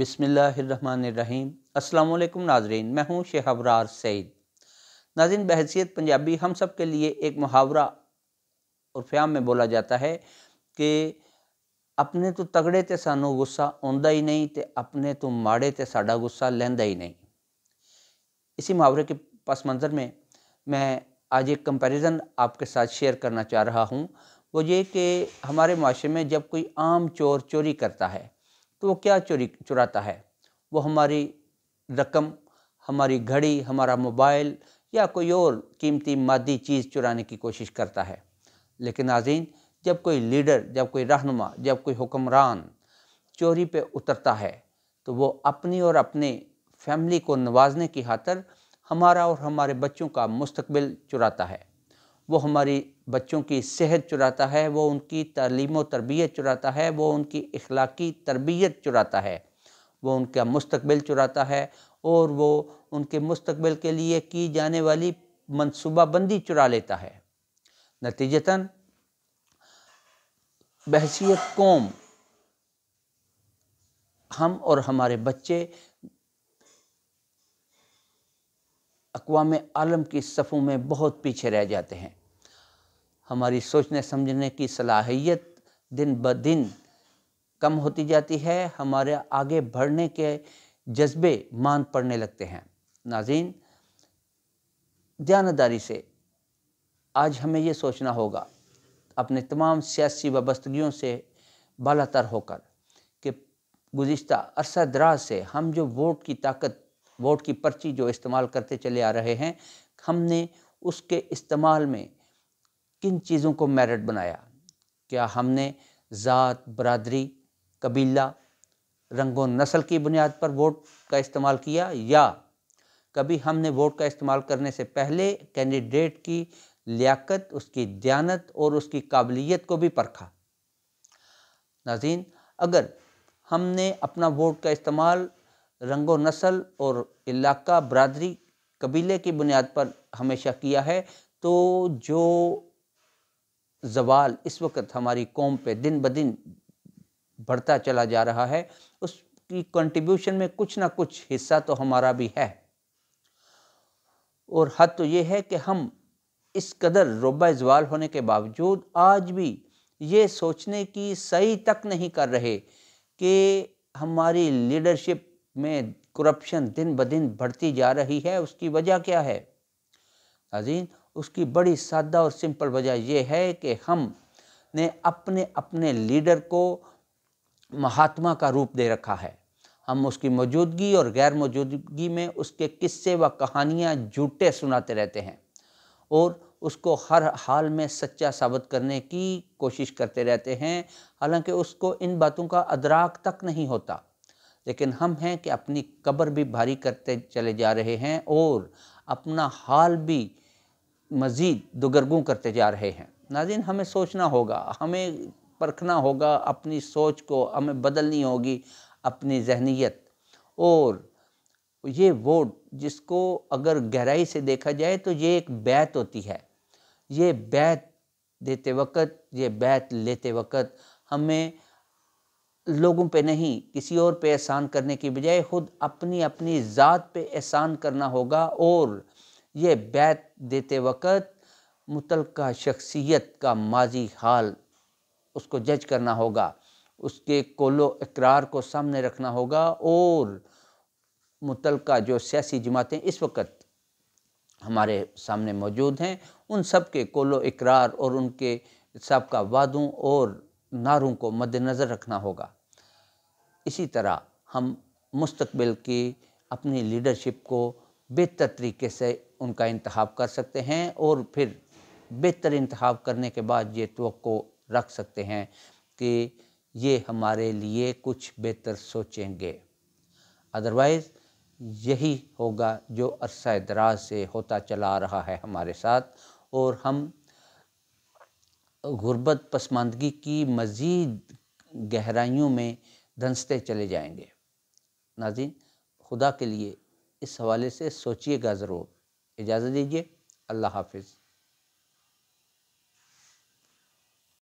बिसमीम अल्लाम नाजरीन मैं हूँ शेहबरार सईद नाजिन बहसीत पंजाबी हम सब के लिए एक मुहावरा और फ्याम में बोला जाता है कि अपने तो तगड़े तो सानू गुस्सा आंदा ही नहीं तो अपने तो माड़े तो साडा गुस्सा लेंदा ही नहीं इसी मुहावरे के पस मंज़र में मैं आज एक कंपैरिजन आपके साथ शेयर करना चाह रहा हूँ वो ये कि हमारे माशरे में जब कोई आम चोर चोरी करता है तो वो क्या चोरी चुराता है वो हमारी रकम हमारी घड़ी हमारा मोबाइल या कोई और कीमती मादी चीज़ चुराने की कोशिश करता है लेकिन नाजीन जब कोई लीडर जब कोई रहनुमा जब कोई हुक्मरान चोरी पे उतरता है तो वो अपनी और अपने फैमिली को नवाजने की खातर हमारा और हमारे बच्चों का मुस्तबिल चुराता है वो हमारी बच्चों की सेहत चुराता है वो उनकी तलीम तरबियत चुराता है वो उनकी अखलाकी तरबियत चुराता है वो उनका मुस्तबिल चुराता है और वो उनके मुस्तबिल के लिए की जाने वाली मनसूबाबंदी चुरा लेता है नतीजता बहसीत कौम हम और हमारे बच्चे अकवाम आलम की सफ़ों में बहुत पीछे रह जाते हैं हमारी सोचने समझने की सलाहियत दिन ब दिन कम होती जाती है हमारे आगे बढ़ने के जज्बे मान पड़ने लगते हैं नाजीन दयानदारी से आज हमें ये सोचना होगा अपने तमाम सियासी वाबस्तगियों से बाला तर होकर कि गुज्त अरसा दराज से हम जो वोट की ताकत वोट की पर्ची जो इस्तेमाल करते चले आ रहे हैं हमने उसके इस्तेमाल में किन चीज़ों को मेरिट बनाया क्या हमने ज़ात बरदरी कबीला रंगों नस्ल की बुनियाद पर वोट का इस्तेमाल किया या कभी हमने वोट का इस्तेमाल करने से पहले कैंडिडेट की लियाकत उसकी दयानत और उसकी काबिलियत को भी परखा नाजीन अगर हमने अपना वोट का इस्तेमाल रंगो नस्ल और इलाका बरदरी कबीले की बुनियाद पर हमेशा किया है तो जो जवाल इस वक्त हमारी कौम पे दिन ब दिन बढ़ता चला जा रहा है उसकी कंट्रीब्यूशन में कुछ ना कुछ हिस्सा तो हमारा भी है और हद तो ये है कि हम इस कदर रोबा जवाल होने के बावजूद आज भी ये सोचने की सही तक नहीं कर रहे कि हमारी लीडरशिप में करप्शन दिन ब दिन बढ़ती जा रही है उसकी वजह क्या है नाजीन उसकी बड़ी सादा और सिंपल वजह यह है कि हम ने अपने अपने लीडर को महात्मा का रूप दे रखा है हम उसकी मौजूदगी और गैर मौजूदगी में उसके किस्से व कहानियाँ झूठे सुनाते रहते हैं और उसको हर हाल में सच्चा साबित करने की कोशिश करते रहते हैं हालांकि उसको इन बातों का अदराक तक नहीं होता लेकिन हम हैं कि अपनी कब्र भी भारी करते चले जा रहे हैं और अपना हाल भी मज़ीद दुगरगू करते जा रहे हैं नाजिन हमें सोचना होगा हमें परखना होगा अपनी सोच को हमें बदलनी होगी अपनी जहनीत और ये वोट जिसको अगर गहराई से देखा जाए तो ये एक बैत होती है ये बैत देते वक्त ये बैत लेते वक्त हमें लोगों पे नहीं किसी और पे एहसान करने की बजाय खुद अपनी अपनी ज़ात पे एहसान करना होगा और ये बैत देते वक़्त मुतलका शख्सियत का माजी हाल उसको जज करना होगा उसके कोलो इकरार को सामने रखना होगा और मुतलका जो सियासी जमातें इस वक्त हमारे सामने मौजूद हैं उन सब के कोलो इकरार और उनके सबका वादों और नारों को मद्दनज़र रखना होगा इसी तरह हम मुस्तबिल की अपनी लीडरशिप को बेहतर तरीके से उनका इंतब कर सकते हैं और फिर बेहतर इंतब करने के बाद ये तो रख सकते हैं कि ये हमारे लिए कुछ बेहतर सोचेंगे अदरवाइज़ यही होगा जो अरसा दराज से होता चला रहा है हमारे साथ और हम गुर्बत पसमानदगी की मज़ीद गहराइयों में धंसते चले जाएंगे नाजिन खुदा के लिए इस हवाले से सोचिएगा ज़रूर इजाज़त दीजिए अल्लाह हाफिज़